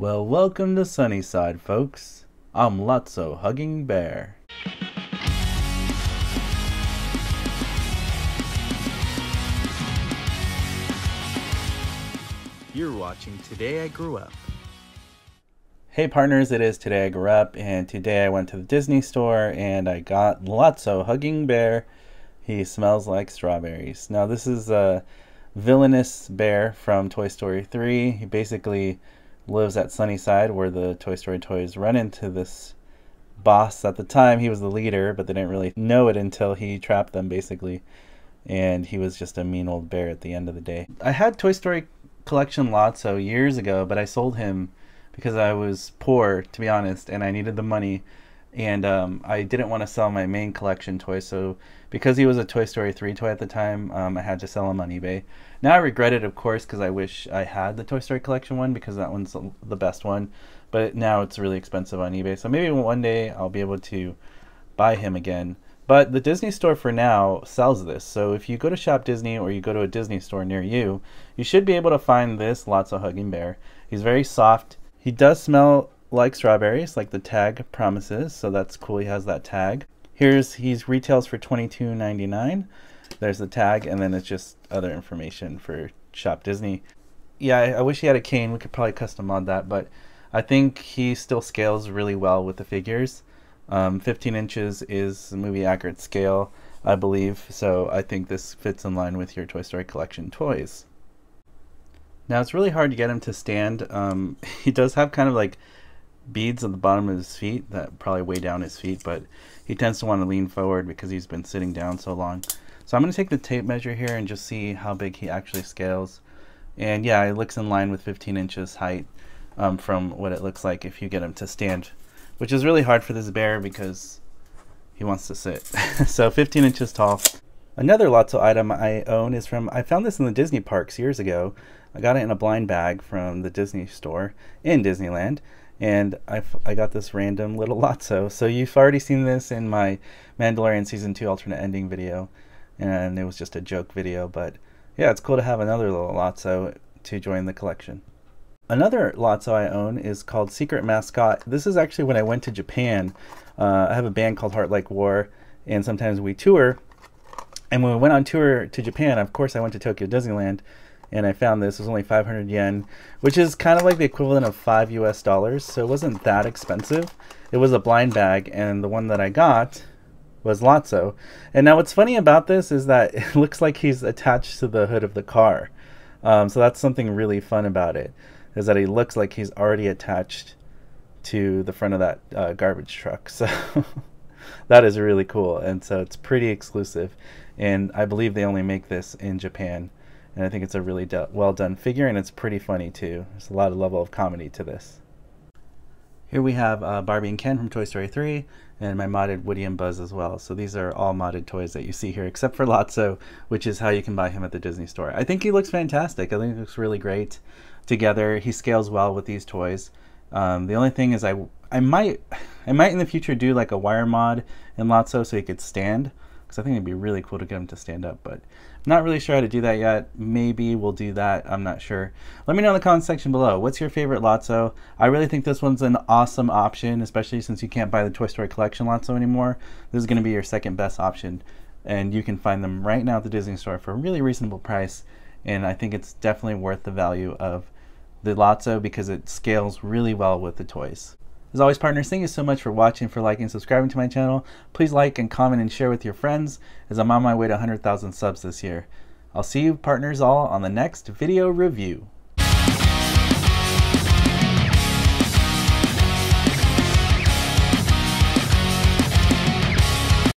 Well, welcome to Sunnyside, folks. I'm Lotso Hugging Bear. You're watching Today I Grew Up. Hey, partners, it is Today I Grew Up, and today I went to the Disney store and I got Lotso Hugging Bear. He smells like strawberries. Now, this is a villainous bear from Toy Story 3. He basically lives at Sunnyside, where the Toy Story toys run into this boss. At the time, he was the leader, but they didn't really know it until he trapped them, basically. And he was just a mean old bear at the end of the day. I had Toy Story Collection Lotso years ago, but I sold him because I was poor, to be honest, and I needed the money and um, I didn't want to sell my main collection toy. So because he was a Toy Story 3 toy at the time, um, I had to sell him on eBay. Now I regret it, of course, because I wish I had the Toy Story collection one because that one's the best one. But now it's really expensive on eBay. So maybe one day I'll be able to buy him again. But the Disney store for now sells this. So if you go to Shop Disney or you go to a Disney store near you, you should be able to find this Lots of Hugging Bear. He's very soft. He does smell like strawberries, like the tag promises, so that's cool he has that tag. Here's, he's retails for $22.99. There's the tag, and then it's just other information for Shop Disney. Yeah, I, I wish he had a cane. We could probably custom mod that, but I think he still scales really well with the figures. Um, 15 inches is movie accurate scale, I believe, so I think this fits in line with your Toy Story collection toys. Now it's really hard to get him to stand. Um, he does have kind of like beads on the bottom of his feet that probably weigh down his feet, but he tends to want to lean forward because he's been sitting down so long. So I'm going to take the tape measure here and just see how big he actually scales. And yeah, it looks in line with 15 inches height um, from what it looks like if you get him to stand, which is really hard for this bear because he wants to sit. so 15 inches tall. Another Lotso item I own is from, I found this in the Disney parks years ago. I got it in a blind bag from the Disney store in Disneyland and I, I got this random little Lotso. So you've already seen this in my Mandalorian Season 2 alternate ending video, and it was just a joke video, but yeah, it's cool to have another little Lotso to join the collection. Another Lotso I own is called Secret Mascot. This is actually when I went to Japan. Uh, I have a band called Heart Like War, and sometimes we tour. And when we went on tour to Japan, of course I went to Tokyo Disneyland, and I found this. It was only 500 yen, which is kind of like the equivalent of five US dollars, so it wasn't that expensive. It was a blind bag, and the one that I got was Lotso. And now what's funny about this is that it looks like he's attached to the hood of the car. Um, so that's something really fun about it, is that he looks like he's already attached to the front of that uh, garbage truck. So that is really cool. And so it's pretty exclusive. And I believe they only make this in Japan and I think it's a really do well done figure, and it's pretty funny too. There's a lot of level of comedy to this. Here we have uh, Barbie and Ken from Toy Story 3, and my modded Woody and Buzz as well. So these are all modded toys that you see here, except for Lotso, which is how you can buy him at the Disney store. I think he looks fantastic. I think he looks really great together. He scales well with these toys. Um, the only thing is I, I might, I might in the future do like a wire mod in Lotso so he could stand because I think it'd be really cool to get him to stand up, but I'm not really sure how to do that yet. Maybe we'll do that. I'm not sure. Let me know in the comments section below. What's your favorite Lotso? I really think this one's an awesome option, especially since you can't buy the Toy Story Collection Lotso anymore. This is going to be your second best option, and you can find them right now at the Disney Store for a really reasonable price, and I think it's definitely worth the value of the Lotso because it scales really well with the toys. As always, partners, thank you so much for watching, for liking, and subscribing to my channel. Please like and comment and share with your friends as I'm on my way to 100,000 subs this year. I'll see you, partners, all on the next video review.